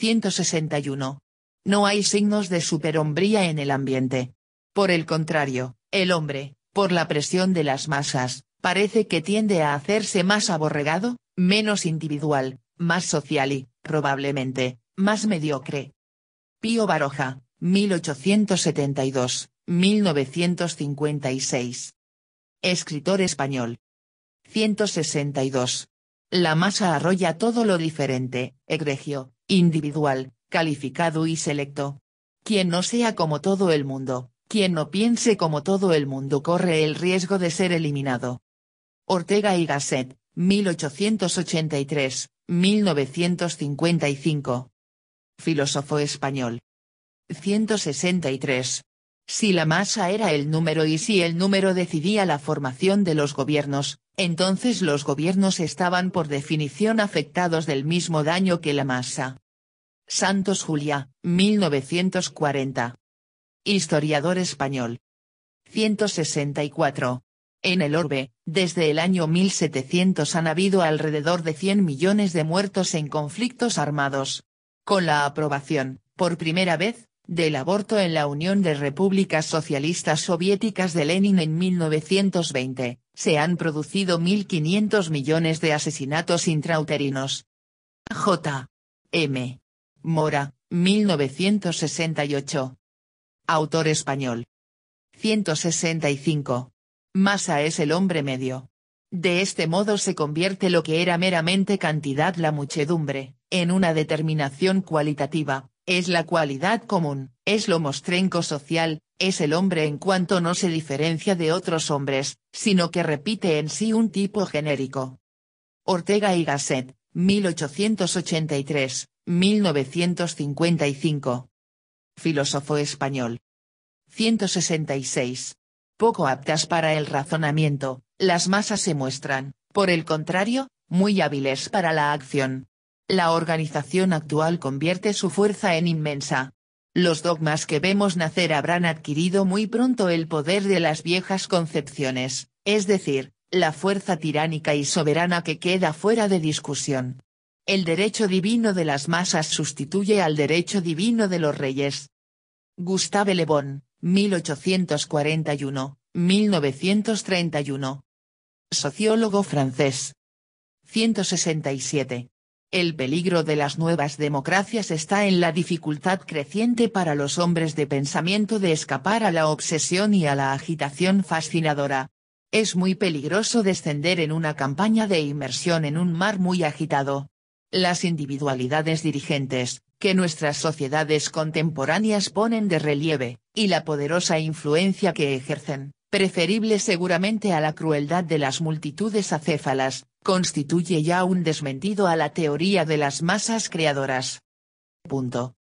161. No hay signos de superhombría en el ambiente. Por el contrario, el hombre, por la presión de las masas, parece que tiende a hacerse más aborregado, menos individual, más social y, probablemente, más mediocre. Pío Baroja, 1872-1956. Escritor español. 162. La masa arrolla todo lo diferente, egregio, individual, calificado y selecto. Quien no sea como todo el mundo, quien no piense como todo el mundo corre el riesgo de ser eliminado. Ortega y Gasset, 1883-1955. Filósofo español. 163. Si la masa era el número y si el número decidía la formación de los gobiernos, entonces los gobiernos estaban por definición afectados del mismo daño que la masa. Santos Julia, 1940. Historiador español. 164. En el orbe, desde el año 1700 han habido alrededor de 100 millones de muertos en conflictos armados. Con la aprobación, por primera vez, del aborto en la Unión de Repúblicas Socialistas Soviéticas de Lenin en 1920, se han producido 1.500 millones de asesinatos intrauterinos. J. M. Mora, 1968. Autor español. 165. Masa es el hombre medio. De este modo se convierte lo que era meramente cantidad la muchedumbre, en una determinación cualitativa, es la cualidad común, es lo mostrenco social, es el hombre en cuanto no se diferencia de otros hombres, sino que repite en sí un tipo genérico. Ortega y Gasset, 1883, 1955. Filósofo español. 166. Poco aptas para el razonamiento, las masas se muestran, por el contrario, muy hábiles para la acción. La organización actual convierte su fuerza en inmensa. Los dogmas que vemos nacer habrán adquirido muy pronto el poder de las viejas concepciones, es decir, la fuerza tiránica y soberana que queda fuera de discusión el derecho divino de las masas sustituye al derecho divino de los reyes. Gustave Le Bon, 1841, 1931. Sociólogo francés. 167. El peligro de las nuevas democracias está en la dificultad creciente para los hombres de pensamiento de escapar a la obsesión y a la agitación fascinadora. Es muy peligroso descender en una campaña de inmersión en un mar muy agitado, las individualidades dirigentes, que nuestras sociedades contemporáneas ponen de relieve, y la poderosa influencia que ejercen, preferible seguramente a la crueldad de las multitudes acéfalas, constituye ya un desmentido a la teoría de las masas creadoras. Punto.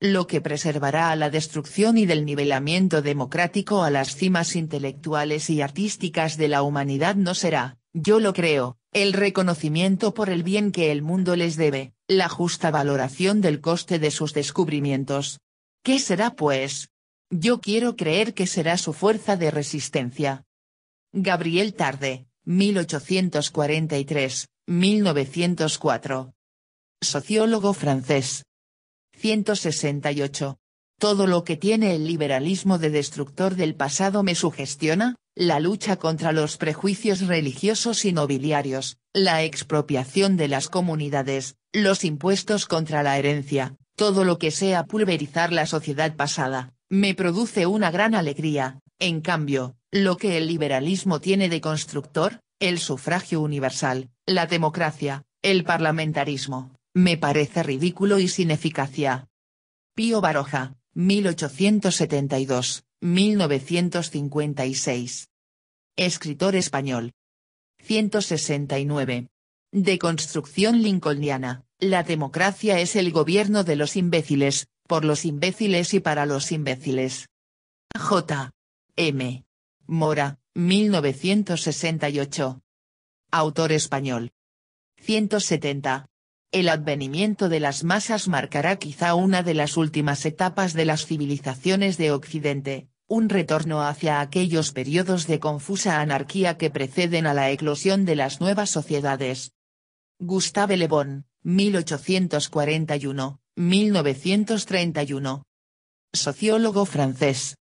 Lo que preservará a la destrucción y del nivelamiento democrático a las cimas intelectuales y artísticas de la humanidad no será, yo lo creo, el reconocimiento por el bien que el mundo les debe, la justa valoración del coste de sus descubrimientos. ¿Qué será pues? Yo quiero creer que será su fuerza de resistencia. Gabriel Tarde, 1843-1904. Sociólogo francés. 168. Todo lo que tiene el liberalismo de destructor del pasado me sugestiona, la lucha contra los prejuicios religiosos y nobiliarios, la expropiación de las comunidades, los impuestos contra la herencia, todo lo que sea pulverizar la sociedad pasada, me produce una gran alegría, en cambio, lo que el liberalismo tiene de constructor, el sufragio universal, la democracia, el parlamentarismo, me parece ridículo y sin eficacia. Pío Baroja, 1872. 1956. Escritor español. 169. De construcción lincolniana, la democracia es el gobierno de los imbéciles, por los imbéciles y para los imbéciles. J. M. Mora, 1968. Autor español. 170. El advenimiento de las masas marcará quizá una de las últimas etapas de las civilizaciones de Occidente, un retorno hacia aquellos periodos de confusa anarquía que preceden a la eclosión de las nuevas sociedades. Gustave Le Bon, 1841, 1931. Sociólogo francés.